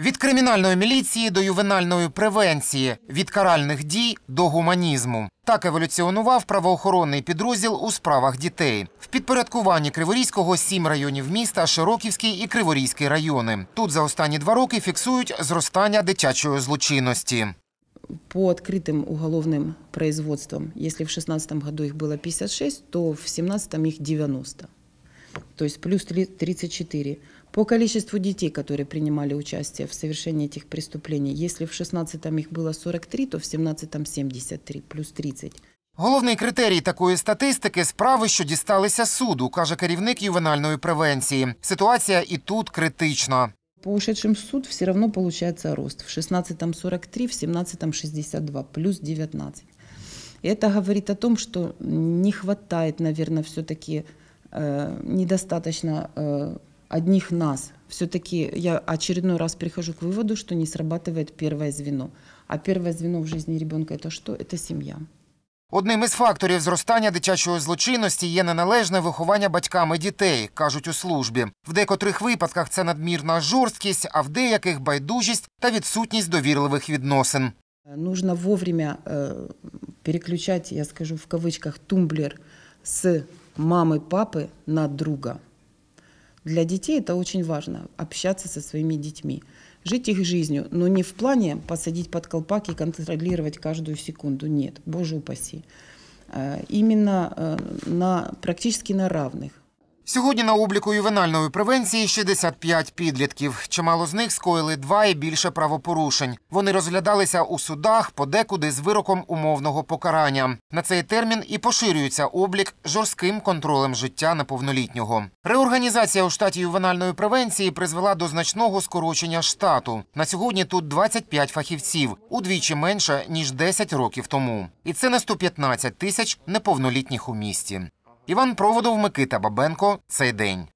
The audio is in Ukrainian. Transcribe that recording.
Від кримінальної міліції до ювенальної превенції, від каральних дій до гуманізму так еволюціонував правоохоронний підрозділ у справах дітей. В підпорядкуванні Криворізького сім районів міста Широківський і Криворізький райони. Тут за останні два роки фіксують зростання дитячої злочинності. По відкритим уголовним производствам, якщо в 2016 году их было 56, то в 2017 їх 90 то есть плюс 34. По количеству детей, которые принимали участие в совершении этих преступлений, если в 16-м их было 43, то в 17-м 73, плюс 30. Головний критерій такої статистики справи, що дісталися суду, каже керівник ювенальної превенції. Ситуація і тут критична. По ушедшим суд все одно виходить рост. В 16-м 43, в 17-м 62, плюс 19. Це говорить говорит о том, что не вистачає, наверное, все-таки Э, недостаточно э, одних нас. Все-таки я очередной раз прихожу к выводу, что не срабатывает первое звено. А первое звено в жизни ребенка это что? Это семья. Одним із факторів зростання дитячої злочинності є неналежне виховання батьками дітей, кажуть у службі. В декотрих випадках це надмірна жорсткість, а в деяких байдужість та відсутність довірливих відносин. Нужно вовремя э, переключати, я скажу в кавичках, тумблер з мамы, папы на друга. Для детей это очень важно, общаться со своими детьми, жить их жизнью, но не в плане посадить под колпак и контролировать каждую секунду, нет, боже упаси. Э, именно э, на, практически на равных. Сьогодні на обліку ювенальної превенції 65 підлітків. Чимало з них скоїли два і більше правопорушень. Вони розглядалися у судах подекуди з вироком умовного покарання. На цей термін і поширюється облік жорстким контролем життя неповнолітнього. Реорганізація у штаті ювенальної превенції призвела до значного скорочення штату. На сьогодні тут 25 фахівців, удвічі менше ніж 10 років тому. І це на 115 тисяч неповнолітніх у місті. Іван проводив Микита Бабенко цей день.